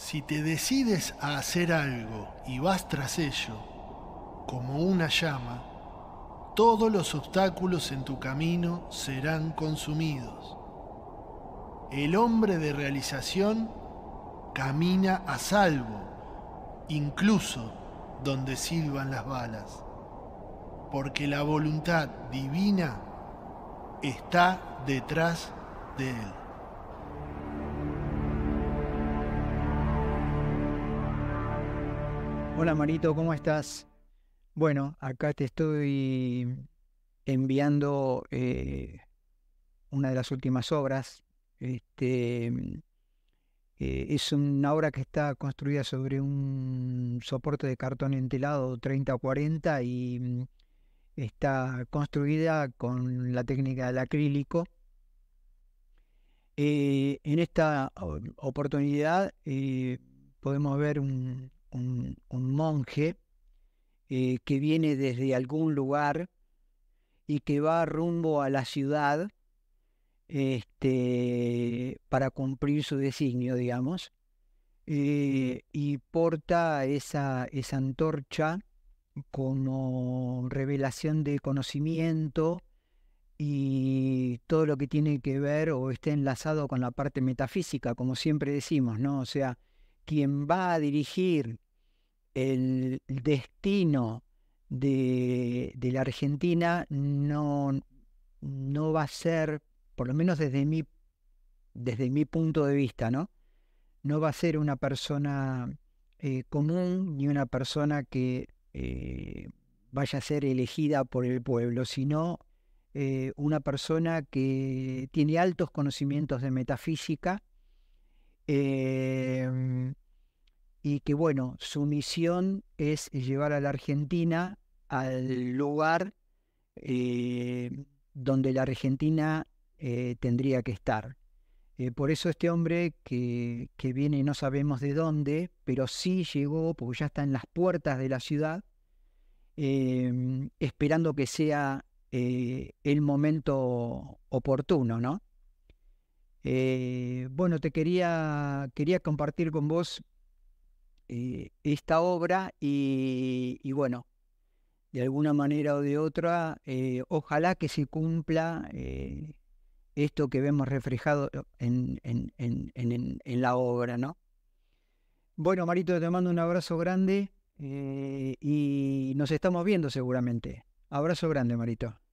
Si te decides a hacer algo y vas tras ello, como una llama, todos los obstáculos en tu camino serán consumidos. El hombre de realización camina a salvo, incluso donde silban las balas, porque la voluntad divina está detrás de él. Hola Marito, ¿cómo estás? Bueno, acá te estoy enviando eh, una de las últimas obras. Este, eh, es una obra que está construida sobre un soporte de cartón entelado 30-40 y mm, está construida con la técnica del acrílico. Eh, en esta oportunidad podemos ver un, un, monje eh, que viene desde algún lugar y que va rumbo a la ciudad este, para cumplir su designio, digamos, eh, y porta esa, esa antorcha como revelación de conocimiento y todo lo que tiene que ver o esté enlazado con la parte metafísica, como siempre decimos, ¿no? O sea, quien va a dirigir el destino de, la Argentina no, no, va a ser, por lo menos desde mi, desde mi punto de vista, ¿no? No va a ser una persona eh, común ni una persona que eh, vaya a ser elegida por el pueblo, sino eh, una persona que tiene altos conocimientos de metafísica, y que bueno, su misión es llevar a la Argentina al lugar eh, donde la Argentina eh, tendría que estar. Eh, por eso este hombre que, viene no sabemos de dónde, pero sí llegó, porque ya está en las puertas de la ciudad, em, esperando que sea el momento oportuno, ¿no? bueno, te quería, quería compartir con vos esta obra y, bueno, de alguna manera o de otra, eh, ojalá que se cumpla eh, esto que vemos reflejado en, en, la obra, ¿no? Bueno, Marito, te mando un abrazo grande eh, y nos estamos viendo seguramente. Abrazo grande, Marito.